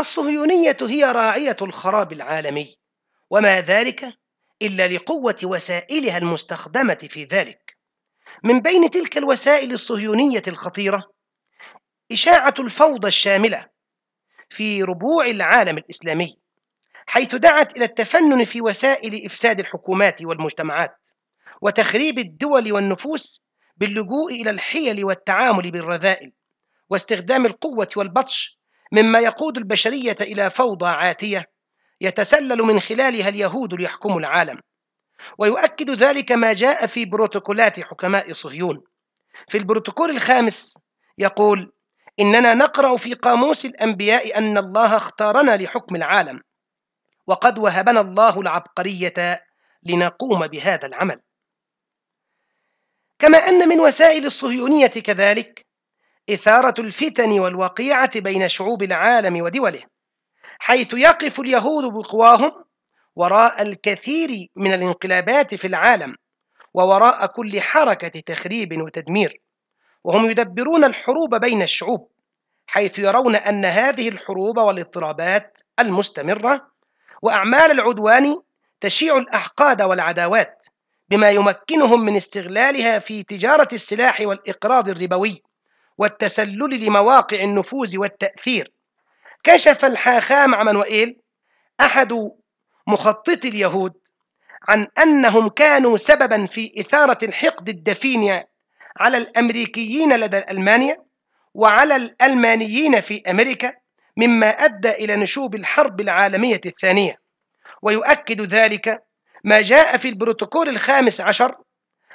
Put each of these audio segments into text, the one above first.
الصهيونية هي راعية الخراب العالمي وما ذلك إلا لقوة وسائلها المستخدمة في ذلك من بين تلك الوسائل الصهيونية الخطيرة إشاعة الفوضى الشاملة في ربوع العالم الإسلامي حيث دعت إلى التفنن في وسائل إفساد الحكومات والمجتمعات وتخريب الدول والنفوس باللجوء إلى الحيل والتعامل بالرذائل واستخدام القوة والبطش مما يقود البشرية إلى فوضى عاتية يتسلل من خلالها اليهود ليحكموا العالم ويؤكد ذلك ما جاء في بروتوكولات حكماء صهيون في البروتوكول الخامس يقول إننا نقرأ في قاموس الأنبياء أن الله اختارنا لحكم العالم وقد وهبنا الله العبقرية لنقوم بهذا العمل كما أن من وسائل الصهيونية كذلك إثارة الفتن والوقيعة بين شعوب العالم ودوله حيث يقف اليهود بقواهم وراء الكثير من الانقلابات في العالم ووراء كل حركة تخريب وتدمير وهم يدبرون الحروب بين الشعوب حيث يرون أن هذه الحروب والاضطرابات المستمرة وأعمال العدوان تشيع الأحقاد والعداوات بما يمكنهم من استغلالها في تجارة السلاح والإقراض الربوي والتسلل لمواقع النفوذ والتأثير كشف الحاخام عمن وإيل أحد مخططي اليهود عن أنهم كانوا سببا في إثارة الحقد الدفين على الأمريكيين لدى ألمانيا وعلى الألمانيين في أمريكا مما أدى إلى نشوب الحرب العالمية الثانية ويؤكد ذلك ما جاء في البروتوكول الخامس عشر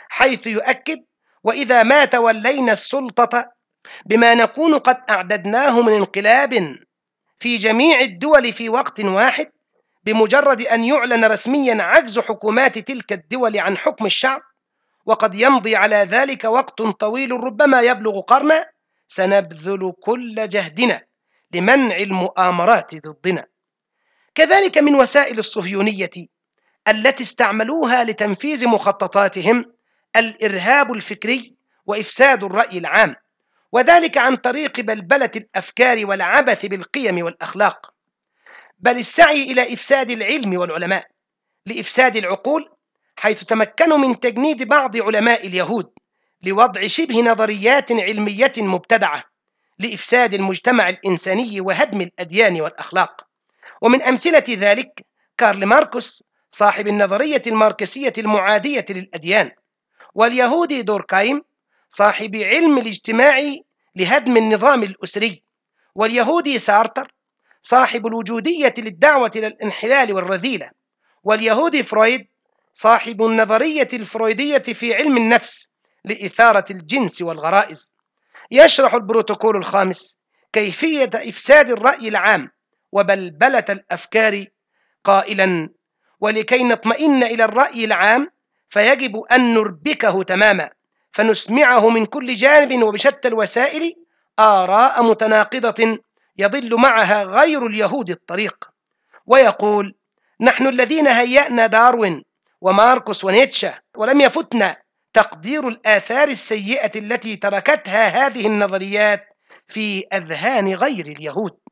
حيث يؤكد وإذا ما تولينا السلطة بما نكون قد أعددناه من انقلاب في جميع الدول في وقت واحد بمجرد أن يعلن رسميا عجز حكومات تلك الدول عن حكم الشعب وقد يمضي على ذلك وقت طويل ربما يبلغ قرنا سنبذل كل جهدنا لمنع المؤامرات ضدنا كذلك من وسائل الصهيونية التي استعملوها لتنفيذ مخططاتهم الإرهاب الفكري وإفساد الرأي العام وذلك عن طريق بلبلة الأفكار والعبث بالقيم والأخلاق بل السعي إلى إفساد العلم والعلماء لإفساد العقول حيث تمكنوا من تجنيد بعض علماء اليهود لوضع شبه نظريات علمية مبتدعة لإفساد المجتمع الإنساني وهدم الأديان والأخلاق ومن أمثلة ذلك كارل ماركوس صاحب النظرية الماركسية المعادية للأديان واليهودي دوركايم صاحب علم الاجتماع لهدم النظام الأسري واليهودي سارتر صاحب الوجودية للدعوة إلى الانحلال والرذيلة واليهودي فرويد صاحب النظرية الفرويدية في علم النفس لإثارة الجنس والغرائز يشرح البروتوكول الخامس كيفية إفساد الرأي العام وبلبلة الأفكار قائلا ولكي نطمئن إلى الرأي العام فيجب أن نربكه تماما فنسمعه من كل جانب وبشتى الوسائل آراء متناقضة يضل معها غير اليهود الطريق ويقول نحن الذين هيأنا داروين وماركوس ونيتشه ولم يفتنا تقدير الآثار السيئة التي تركتها هذه النظريات في أذهان غير اليهود